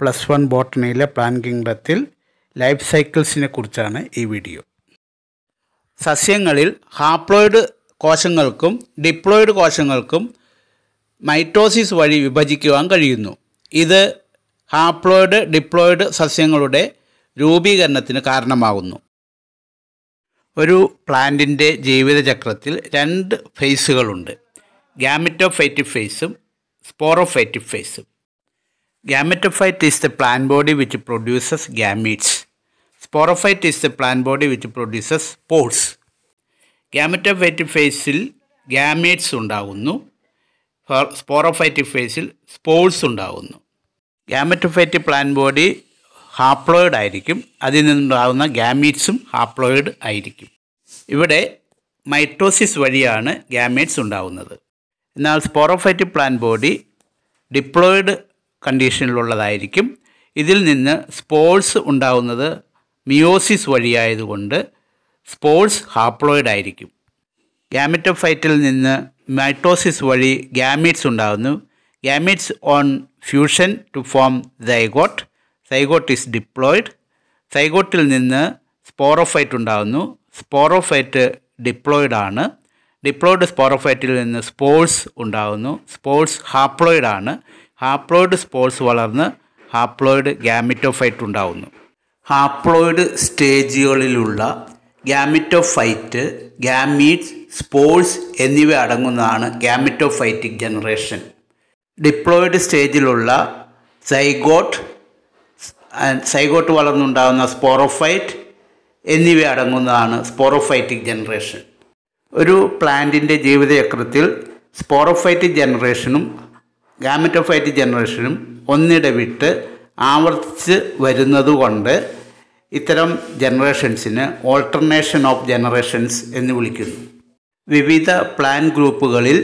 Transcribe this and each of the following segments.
Plus one ബോട്ടണിയിലെ plant കിങ്ഡത്തിൽ life സൈക്കിൾസിനെ കുറിച്ചാണ് ഈ വീഡിയോ സസ്യങ്ങളിൽ ഹാപ്ലോയിഡ് കോശങ്ങൾക്കും ഡിപ്ലോയിഡ് കോശങ്ങൾക്കും മൈറ്റോസിസ് വഴി വിഭജിക്കുവാൻ കഴിയുന്നു ഇത് ഹാപ്ലോയിഡ് ഡിപ്ലോയിഡ് സസ്യങ്ങളുടെ രൂപീകരണത്തിന് കാരണമാകുന്നു ഒരു പ്ലാന്റിൻ്റെ ജീവിതചക്രത്തിൽ രണ്ട് ഫേസുകളുണ്ട് ഗ്യാമിറ്റോഫൈറ്റിക് ഫേസും സ്പോറോഫൈറ്റിക് ഫേസും Gametophyte is the plant body which produces gametes. Sporophyte is the plant body which produces spores. Gametophyte phase-il gametes ഉണ്ടാകുന്നു സ്പോറോഫൈറ്റ് ഫേസിൽ സ്പോൾസ് ഉണ്ടാകുന്നു ഗാമറ്റോഫൈറ്റ് പ്ലാന്റ് ബോഡി ഹാപ്ലോയിഡ് ആയിരിക്കും അതിൽ നിന്നുണ്ടാകുന്ന ഗാമീറ്റ്സും ഹാപ്ലോയിഡ് ആയിരിക്കും ഇവിടെ മൈറ്റോസിസ് വഴിയാണ് ഗാമേറ്റ്സ് ഉണ്ടാകുന്നത് എന്നാൽ സ്പോറോഫൈറ്റ് പ്ലാന്റ് ബോഡി ഡിപ്ലോയിഡ് കണ്ടീഷനിലുള്ളതായിരിക്കും ഇതിൽ നിന്ന് സ്പോൾസ് ഉണ്ടാവുന്നത് മിയോസിസ് വഴിയായതുകൊണ്ട് സ്പോൾസ് ഹാപ്ലോയിഡ് ആയിരിക്കും ഗാമിറ്റോഫൈറ്റിൽ നിന്ന് മൈറ്റോസിസ് വഴി ഗാമീറ്റ്സ് ഉണ്ടാകുന്നു gametes on fusion to form zygote zygote is diploid സൈഗോട്ടിൽ നിന്ന് സ്പോറോഫൈറ്റ് ഉണ്ടാകുന്നു സ്പോറോഫൈറ്റ് ഡിപ്ലോയിഡ് ആണ് ഡിപ്ലോയിഡ് സ്പോറോഫൈറ്റിൽ നിന്ന് സ്പോൾസ് ഉണ്ടാകുന്നു സ്പോൾസ് ഹാപ്ലോയിഡ് ആണ് ഹാപ്ലോയിഡ് സ്പോൾസ് വളർന്ന് ഹാപ്ലോയിഡ് ഗ്യാമിറ്റോഫൈറ്റ് ഉണ്ടാവുന്നു ഹാപ്ലോയിഡ് സ്റ്റേജുകളിലുള്ള ഗ്യാമിറ്റോഫൈറ്റ് ഗ്യാമീറ്റ്സ് സ്പോൾസ് എന്നിവ അടങ്ങുന്നതാണ് ഗ്യാമിറ്റോഫൈറ്റിക് ജനറേഷൻ ഡിപ്ലോയിഡ് സ്റ്റേജിലുള്ള സൈഗോട്ട് സൈഗോട്ട് വളർന്നുണ്ടാകുന്ന സ്പോറോഫൈറ്റ് എന്നിവ അടങ്ങുന്നതാണ് സ്പോറോഫൈറ്റിക് ജനറേഷൻ ഒരു പ്ലാന്റിൻ്റെ ജീവിതചക്രത്തിൽ സ്പോറോഫൈറ്റിക് ജനറേഷനും ഗാമറ്റോഫൈറ്റ് ജനറേഷനും ഒന്നിടവിട്ട് ആവർത്തിച്ച് വരുന്നതുകൊണ്ട് ഇത്തരം ജനറേഷൻസിന് ഓൾട്ടർനേഷൻ ഓഫ് ജനറേഷൻസ് എന്ന് വിളിക്കുന്നു വിവിധ പ്ലാൻ ഗ്രൂപ്പുകളിൽ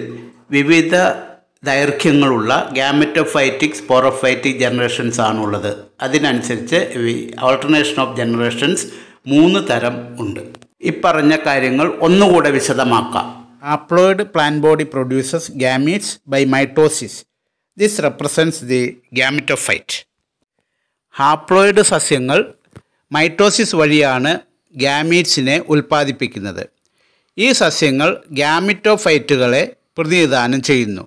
വിവിധ ദൈർഘ്യങ്ങളുള്ള ഗാമറ്റോഫൈറ്റിക് സ്പോറോഫൈറ്റിക് ജനറേഷൻസ് ആണുള്ളത് അതിനനുസരിച്ച് ഓൾട്ടർനേഷൻ ഓഫ് ജനറേഷൻസ് മൂന്ന് തരം ഉണ്ട് ഇപ്പറഞ്ഞ കാര്യങ്ങൾ ഒന്നുകൂടെ വിശദമാക്കാം haploid plant body produces gametes by mitosis this represents the gametophyte haploid സസ്യങ്ങൾ മൈറ്റോസിസ് വഴിയാണ് ഗ്യാമീറ്റ്സിനെ ഉൽപ്പാദിപ്പിക്കുന്നത് ഈ സസ്യങ്ങൾ ഗ്യാമിറ്റോഫൈറ്റുകളെ പ്രതിനിധാനം ചെയ്യുന്നു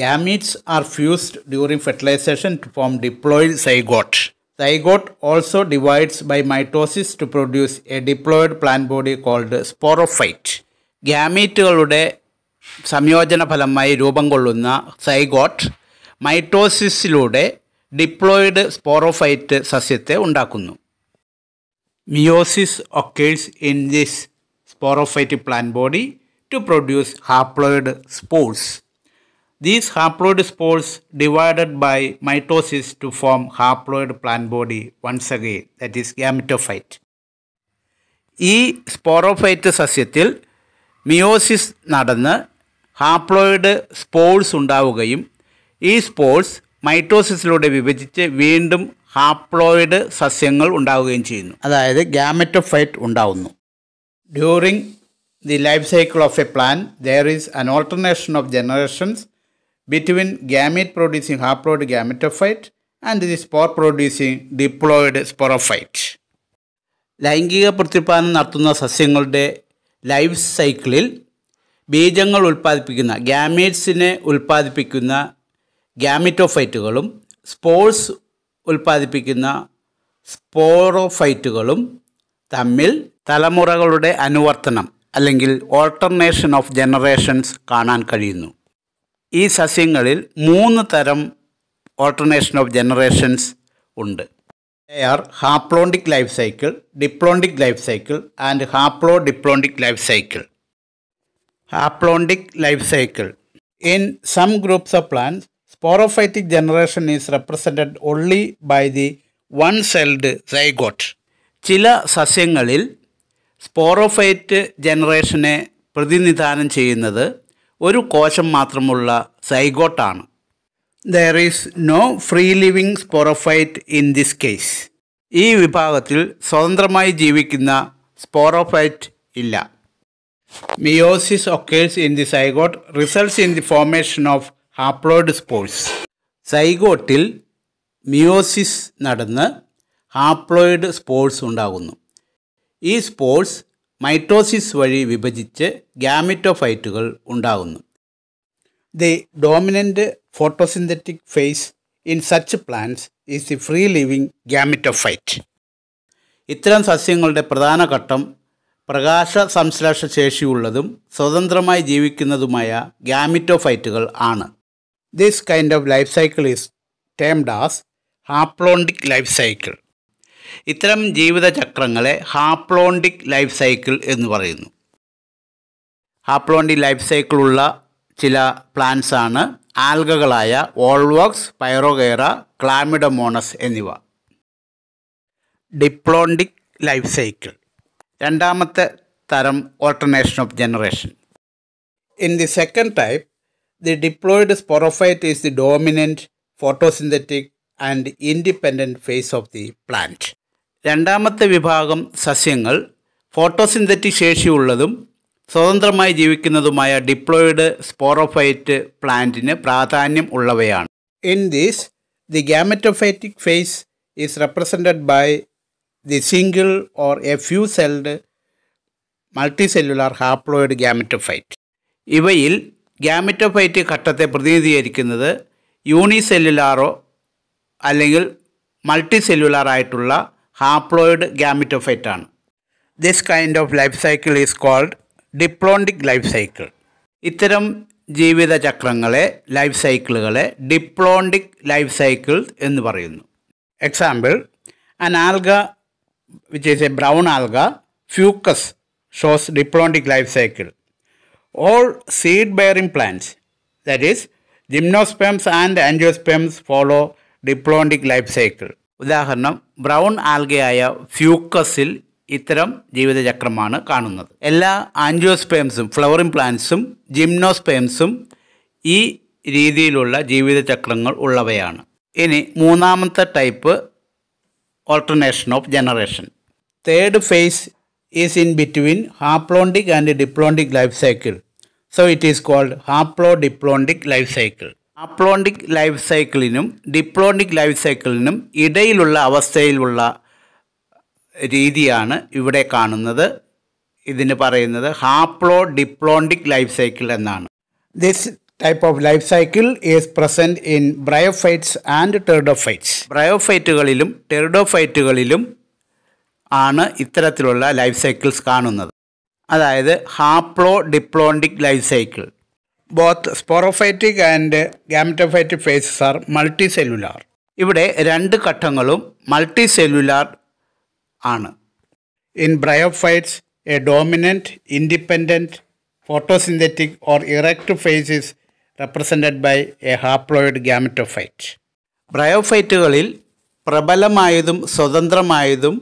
gametes are fused during fertilisation to form diploid zygote zygote also divides by mitosis to produce a diploid plant body called sporophyte ഗ്യാമീറ്റുകളുടെ സംയോജന ഫലമായി രൂപം കൊള്ളുന്ന സൈഗോട്ട് മൈറ്റോസിസിലൂടെ ഡിപ്ലോയിഡ് സ്പോറോഫൈറ്റ് സസ്യത്തെ ഉണ്ടാക്കുന്നു meiosis occurs in this sporophyte plant body to produce haploid സ്പോൾസ് these haploid spores divided by mitosis to form haploid plant body once again that is gametophyte ഈ sporophyte സസ്യത്തിൽ മിയോസിസ് നടന്ന് haploid spores ഉണ്ടാവുകയും ഈ സ്പോൾസ് മൈറ്റോസിസിലൂടെ വിഭജിച്ച് വീണ്ടും haploid സസ്യങ്ങൾ ഉണ്ടാവുകയും ചെയ്യുന്നു അതായത് ഗ്യാമറ്റോഫൈറ്റ് ഉണ്ടാവുന്നു during the life cycle of a plant there is an alternation of generations between gamete producing haploid gametophyte and the spore producing diploid sporophyte ലൈംഗിക പ്രത്യുപാദനം നടത്തുന്ന സസ്യങ്ങളുടെ ലൈഫ് സൈക്കിളിൽ ബീജങ്ങൾ ഉൽപ്പാദിപ്പിക്കുന്ന ഗ്യാമേറ്റ്സിനെ ഉൽപ്പാദിപ്പിക്കുന്ന ഗ്യാമിറ്റോഫൈറ്റുകളും സ്പോഴ്സ് ഉൽപ്പാദിപ്പിക്കുന്ന സ്പോറോഫൈറ്റുകളും തമ്മിൽ തലമുറകളുടെ അനുവർത്തനം അല്ലെങ്കിൽ ഓൾട്ടർനേഷൻ ഓഫ് ജനറേഷൻസ് കാണാൻ കഴിയുന്നു ഈ സസ്യങ്ങളിൽ മൂന്ന് തരം ഓൾട്ടർനേഷൻ ഓഫ് ജനറേഷൻസ് ഉണ്ട് they are haplontic life cycle diplontic life cycle and haplo diplontic life cycle haplontic life cycle. In some groups of plants, sporophytic generation is represented only by the one-celled zygote. ചില സസ്യങ്ങളിൽ sporophyte ജനറേഷനെ പ്രതിനിധാനം ചെയ്യുന്നത് ഒരു കോശം മാത്രമുള്ള സൈഗോട്ടാണ് there is no free living sporophyte in this case ഈ വിഭാഗത്തിൽ സ്വതന്ത്രമായി ജീവിക്കുന്ന സ്പോറോഫൈറ്റ് ഇല്ല Meiosis occurs in the zygote, results in the formation of haploid spores. സൈഗോട്ടിൽ മിയോസിസ് നടന്ന് ഹാപ്ലോയിഡ് സ്പോൾസ് ഉണ്ടാകുന്നു ഈ സ്പോൾസ് മൈറ്റോസിസ് വഴി വിഭജിച്ച് ഗ്യാമിറ്റോഫൈറ്റുകൾ ഉണ്ടാകുന്നു the dominant photosynthetic phase in such plants is the free living gametophyte ഇത്തരം സസ്യങ്ങളുടെ പ്രധാന ഘട്ടം പ്രകാശ സംശ്ലേഷ ശേഷിയുള്ളതും സ്വതന്ത്രമായി ജീവിക്കുന്നതുമായ ഗ്യാമിറ്റോഫൈറ്റുകൾ ആണ് this kind of life cycle is termed as haplontic life cycle ഇത്തരം ജീവിതചക്രങ്ങളെ ഹാപ്ലോണ്ടിക് ലൈഫ് സൈക്കിൾ എന്ന് പറയുന്നു ഹാപ്ലോണ്ടിക് ലൈഫ് സൈക്കിളുള്ള ചില പ്ലാന്റ്സ് ആണ് ആൽഗകളായ ഓൾവോക്സ് പൈറോഗേറ ക്ലാമിഡമോണസ് എന്നിവ ഡിപ്ലോണ്ടിക് ലൈഫ് സൈക്കിൾ രണ്ടാമത്തെ തരം alternation of generation in the second type the diploid sporophyte is the dominant photosynthetic and independent phase of the plant രണ്ടാമത്തെ വിഭാഗം സസ്യങ്ങൾ ഫോട്ടോസിന്തറ്റിക് ശേഷിയുള്ളതും സ്വതന്ത്രമായി ജീവിക്കുന്നതുമായ ഡിപ്ലോയിഡ് സ്പോറോഫൈറ്റ് പ്ലാന്റിന് പ്രാധാന്യം ഉള്ളവയാണ് in this the gametophytic phase is represented by the single or a few-celled multicellular haploid gametophyte ഇവയിൽ gametophyte ഘട്ടത്തെ പ്രതിനിധീകരിക്കുന്നത് യൂണിസെല്ലുലാറോ അല്ലെങ്കിൽ മൾട്ടിസെല്ലുലാർ ആയിട്ടുള്ള ഹാപ്ലോയിഡ് ഗ്യാമറ്റോഫൈറ്റ് ആണ് this kind of life cycle is called diplontic life cycle ഇത്തരം ജീവിതചക്രങ്ങളെ ലൈഫ് സൈക്കിളുകളെ ഡിപ്ലോണ്ടിക് ലൈഫ് സൈക്കിൾ എന്ന് പറയുന്നു example an alga which is a brown alga, fucus shows diplontic life cycle. All seed bearing plants, that is, gymnosperms and angiosperms follow diplontic life cycle ഉദാഹരണം brown ആൽഗയായ ഫ്യൂക്കസിൽ ഇത്തരം ജീവിതചക്രമാണ് കാണുന്നത് എല്ലാ ആൻജിയോസ്പേംസും ഫ്ലവറിംഗ് പ്ലാന്റ്സും ജിംനോസ്പേംസും ഈ രീതിയിലുള്ള ജീവിതചക്രങ്ങൾ ഉള്ളവയാണ് ഇനി മൂന്നാമത്തെ type alternation of generation. Third phase is in between haplontic and diplontic life cycle. So it is called haplodiplontic life cycle. life cycle life സൈക്കിളിനും life cycle സൈക്കിളിനും ഇടയിലുള്ള അവസ്ഥയിലുള്ള reethiyanu ivide kaanunnathu ഇതിന് പറയുന്നത് ഹാപ്ലോ ഡിപ്ലോണ്ടിക് ലൈഫ് സൈക്കിൾ എന്നാണ് this type of life cycle is present in bryophytes and pteridophytes ബ്രയോഫൈറ്റുകളിലും ടെർഡോഫൈറ്റുകളിലും ആണ് ഇത്തരത്തിലുള്ള ലൈഫ് സൈക്കിൾസ് കാണുന്നത് അതായത് haplo diplontic life cycle both sporophytic and gametophytic phases are multicellular ഇവിടെ രണ്ട് ഘട്ടങ്ങളും മൾട്ടി സെല്ലുലാർ ആണ് in bryophytes a dominant independent photosynthetic or erect phase is represented by A haploid gametophyte ബ്രയോഫൈറ്റുകളിൽ പ്രബലമായതും സ്വതന്ത്രമായതും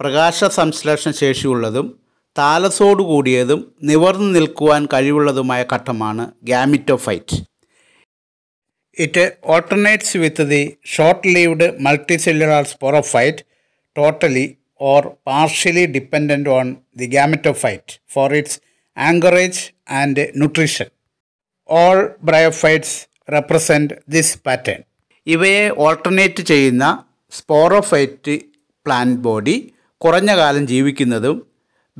പ്രകാശ സംശ്ലേഷണ ശേഷിയുള്ളതും താലസോട് കൂടിയതും നിവർന്നു നിൽക്കുവാൻ കഴിവുള്ളതുമായ ഘട്ടമാണ് gametophyte it alternates with the short lived multicellular sporophyte totally or partially dependent on the gametophyte for its anchorage and nutrition all bryophytes represent this pattern ഇവയെ ഓൾട്ടർനേറ്റ് ചെയ്യുന്ന സ്പോറോഫൈറ്റ് പ്ലാന്റ് ബോഡി കുറഞ്ഞ കാലം ജീവിക്കുന്നതും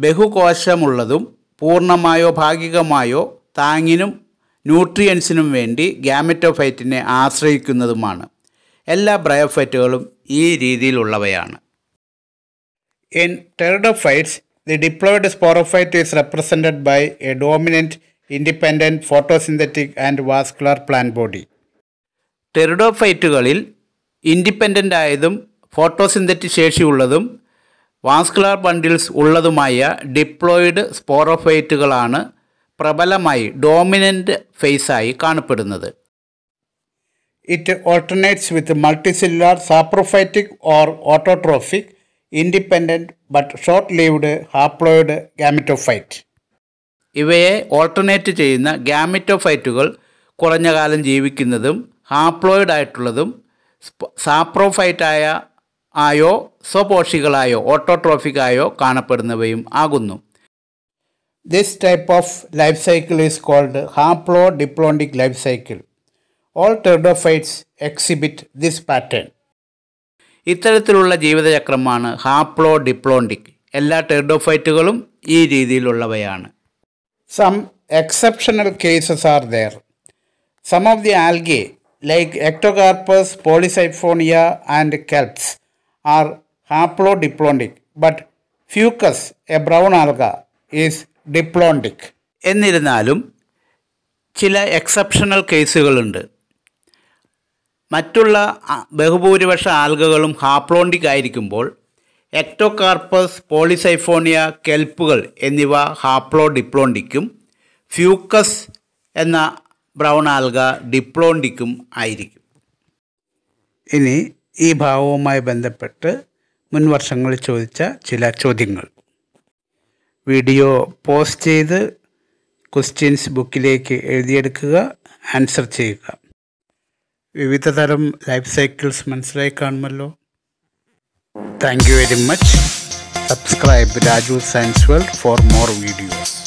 ബഹുകോശമുള്ളതും പൂർണ്ണമായോ ഭാഗികമായോ താങ്ങിനും ന്യൂട്രിയൻസിനും വേണ്ടി ഗ്യാമറ്റോഫൈറ്റിനെ ആശ്രയിക്കുന്നതുമാണ് എല്ലാ ബ്രയോഫൈറ്റുകളും ഈ രീതിയിലുള്ളവയാണ് in pteridophytes the diploid sporophyte is represented by a dominant independent photosynthetic and vascular plant body ടെറിഡോഫൈറ്റുകളിൽ ഇൻഡിപെൻഡൻ്റ് ആയതും ഫോട്ടോസിന്തറ്റിക് ശേഷിയുള്ളതും വാസ്കുലർ ബണ്ടിൽസ് ഉള്ളതുമായ ഡിപ്ലോയിഡ് സ്പോറോഫൈറ്റുകളാണ് പ്രബലമായി ഡോമിനൻ്റ് ഫേസായി കാണപ്പെടുന്നത് it alternates with multicellular saprophytic or autotrophic independent but short lived haploid gametophyte ഇവയെ alternate ചെയ്യുന്ന ഗ്യാമിറ്റോഫൈറ്റുകൾ കുറഞ്ഞ കാലം ജീവിക്കുന്നതും ഹാപ്ലോയിഡ് ആയിട്ടുള്ളതും സാപ്രോഫൈറ്റായ ആയോ സ്വപോഷികളായോ ഓട്ടോട്രോഫിക്കായോ കാണപ്പെടുന്നവയും ആകുന്നു this type of life cycle is called haplo diplontic life cycle all pteridophytes exhibit this pattern ഇത്തരത്തിലുള്ള ജീവിതചക്രമാണ് ഹാപ്ലോ ഡിപ്ലോണ്ടിക് എല്ലാ ടെർഡോഫൈറ്റുകളും ഈ രീതിയിലുള്ളവയാണ് Some exceptional cases are there. Some of the algae like Ectocarpus, Polycyphonia and kelps are haplodiplontic but Fucus a brown alga is diplontic എന്നിരുന്നാലും ചില exceptional കേസുകളുണ്ട് മറ്റുള്ള ബഹുഭൂരിപക്ഷ ആൽഗകളും ഹാപ്ലോണ്ടിക് ആയിരിക്കുമ്പോൾ എക്ടോകാർപ്പസ് പോളിസൈഫോണിയ കെൽപ്പുകൾ എന്നിവ ഹാപ്ലോ ഡിപ്ലോണ്ടിക്കും ഫ്യൂക്കസ് എന്ന ബ്രൗൺ ആൽഗ ഡിപ്ലോണ്ടിക്കും ആയിരിക്കും ഇനി ഈ ഭാവവുമായി ബന്ധപ്പെട്ട് മുൻ വർഷങ്ങളിൽ ചോദിച്ച ചില ചോദ്യങ്ങൾ വീഡിയോ പോസ്റ്റ് ചെയ്ത് ക്വസ്റ്റ്യൻസ് ബുക്കിലേക്ക് എഴുതിയെടുക്കുക ആൻസർ ചെയ്യുക വിവിധതരം ലൈഫ് സൈക്കിൾസ് മനസ്സിലായി കാണുമല്ലോ Thank you very much. Subscribe Raju Science World for more videos.